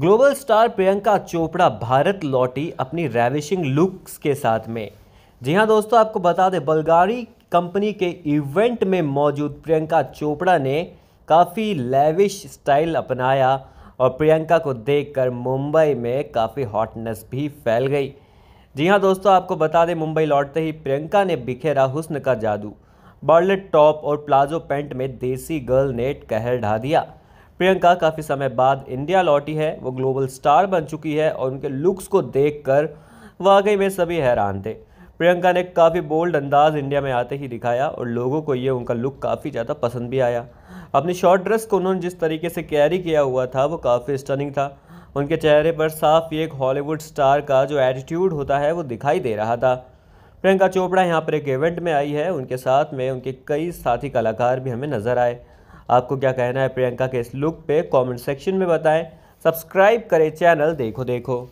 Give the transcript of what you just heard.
global star Priyanka Chopra Bharat लौटी अपनी ravishing looks के साथ में जी हाँ दोस्तों आपको बता दें बल्गारी कंपनी के इवेंट में मौजूद प्रियंका चोपड़ा ने काफ़ी लेविश स्टाइल अपनाया और प्रियंका को देखकर मुंबई में काफ़ी हॉटनेस भी फैल गई जी हाँ दोस्तों आपको बता दें मुंबई लौटते ही प्रियंका ने बिखेरा हुस्न का जादू बर्लेट टॉप और प्लाजो पैंट में देसी गर्ल ने कहर ढा दिया प्रियंका काफ़ी समय बाद इंडिया लौटी है वो ग्लोबल स्टार बन चुकी है और उनके लुक्स को देख कर वाकई में सभी हैरान थे प्रियंका ने काफ़ी बोल्ड अंदाज इंडिया में आते ही दिखाया और लोगों को ये उनका लुक काफ़ी ज़्यादा पसंद भी आया अपनी शॉर्ट ड्रेस को उन्होंने जिस तरीके से कैरी किया हुआ था वो काफ़ी स्टनिंग था उनके चेहरे पर साफ एक हॉलीवुड स्टार का जो एटीट्यूड होता है वो दिखाई दे रहा था प्रियंका चोपड़ा यहाँ पर एक इवेंट में आई है उनके साथ में उनके कई साथी कलाकार भी हमें नज़र आए आपको क्या कहना है प्रियंका के इस लुक पे कमेंट सेक्शन में बताएं सब्सक्राइब करें चैनल देखो देखो